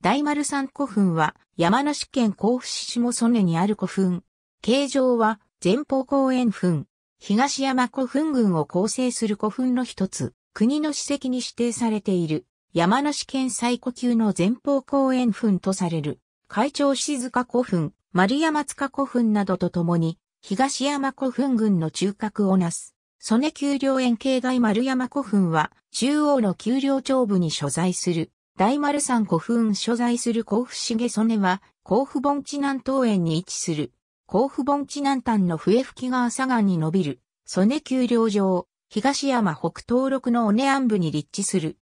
大丸山古墳は山梨県甲府市下曽根にある古墳。形状は前方後円墳。東山古墳群を構成する古墳の一つ。国の史跡に指定されている山梨県最古級の前方後円墳とされる。海長静香古墳、丸山塚古墳などとともに東山古墳群の中核をなす。曽根丘陵園境外丸山古墳は中央の丘陵頂部に所在する大丸山古墳所在する甲府重曽根は、甲府盆地南東園に位置する。甲府盆地南端の笛吹川左岸に伸びる、曽根丘陵上、東山北東麓の尾根安部に立地する。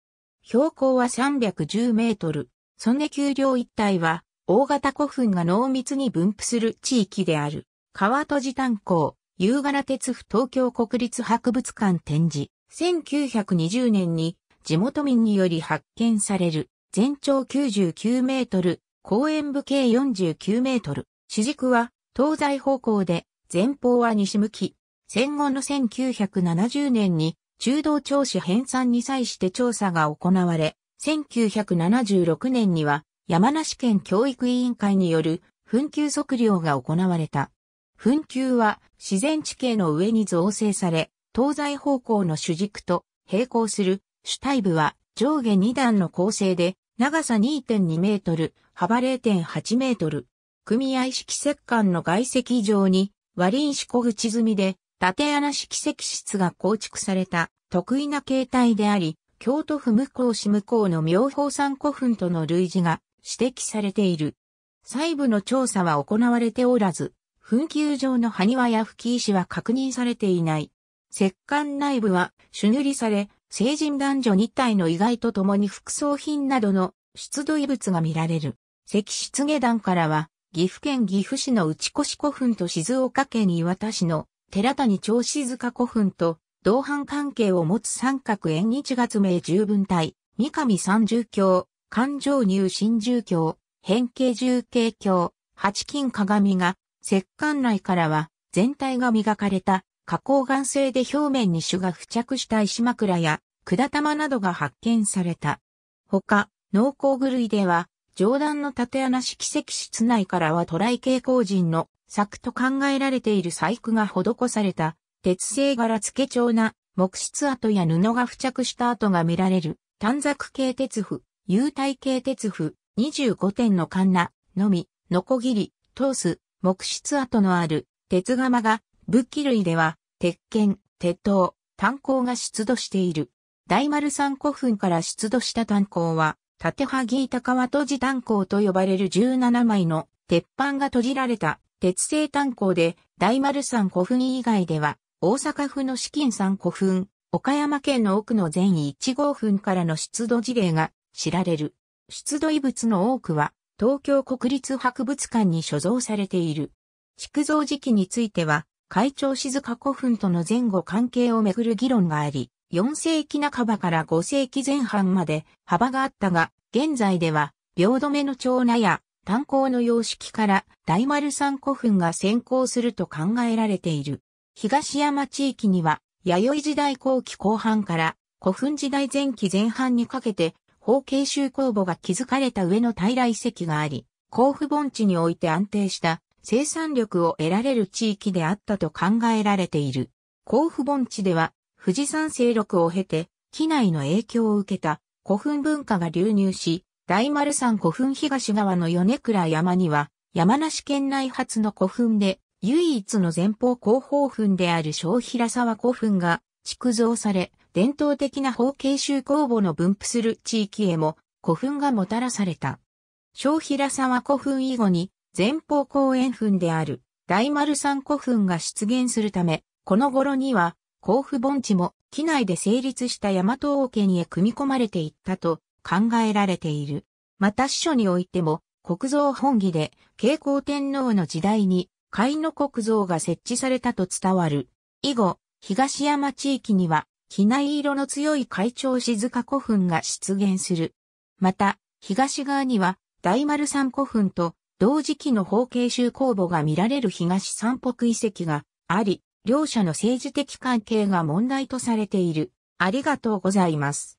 標高は310メートル。曽根丘陵一帯は、大型古墳が濃密に分布する地域である。川戸寺炭鉱、夕柄鉄府東京国立博物館展示。1920年に地元民により発見される、全長99メートル、公園部計49メートル、主軸は東西方向で、前方は西向き。戦後の1970年に中道調子編纂に際して調査が行われ、1976年には山梨県教育委員会による紛糾測量が行われた。紛糾は自然地形の上に造成され、東西方向の主軸と並行する主体部は上下2段の構成で、長さ2.2メートル、幅0.8メートル。組合式石管の外石上に、割輪子小口積みで、縦穴式石室が構築された特異な形態であり、京都府向こう市向こうの妙法山古墳との類似が指摘されている。細部の調査は行われておらず、墳丘上の埴輪や吹石は確認されていない。石管内部は朱塗りされ、成人男女2体の意外と共に副葬品などの出土遺物が見られる。石室下段からは、岐阜県岐阜市の内越古墳と静岡県磐田市の寺谷町静塚古墳と同伴関係を持つ三角縁日月名十分体、三上三重鏡、環状入新重鏡、変形重形鏡、八金鏡が、石棺内からは全体が磨かれた花崗岩性で表面に種が付着した石枕や管玉などが発見された。ほか、農耕具類では、上段の縦穴式石室内からはトライ系工人の作と考えられている細工が施された、鉄製柄付け調な木質跡や布が付着した跡が見られる、短冊系鉄符、有体系鉄符、25点のカンナ、のみ、ノコギリ、トース、木質跡のある、鉄釜が武器類では、鉄剣、鉄塔、炭鉱が出土している。大丸山古墳から出土した炭鉱は、縦萩板川閉じ炭鉱と呼ばれる17枚の鉄板が閉じられた鉄製炭鉱で、大丸山古墳以外では、大阪府の資金山古墳、岡山県の奥の全1号墳からの出土事例が知られる。出土遺物の多くは、東京国立博物館に所蔵されている。築造時期については、会長静か古墳との前後関係をめぐる議論があり、4世紀半ばから5世紀前半まで幅があったが、現在では、秒止めの長名や炭鉱の様式から大丸山古墳が先行すると考えられている。東山地域には、弥生時代後期後半から古墳時代前期前半にかけて、方形周公墓が築かれた上の平遺跡があり、甲府盆地において安定した生産力を得られる地域であったと考えられている。甲府盆地では富士山勢力を経て、機内の影響を受けた古墳文化が流入し、大丸山古墳東側の米倉山には、山梨県内初の古墳で、唯一の前方後方墳である小平沢古墳が築造され、伝統的な方形州公墓の分布する地域へも古墳がもたらされた。小平沢古墳以後に前方後円墳である大丸山古墳が出現するため、この頃には甲府盆地も機内で成立した大和王権へ組み込まれていったと考えられている。また司書においても国造本義で慶光天皇の時代に甲斐の国造が設置されたと伝わる。以後、東山地域には機内色の強い海潮静か古墳が出現する。また、東側には大丸山古墳と同時期の法形州公募が見られる東三北遺跡があり、両者の政治的関係が問題とされている。ありがとうございます。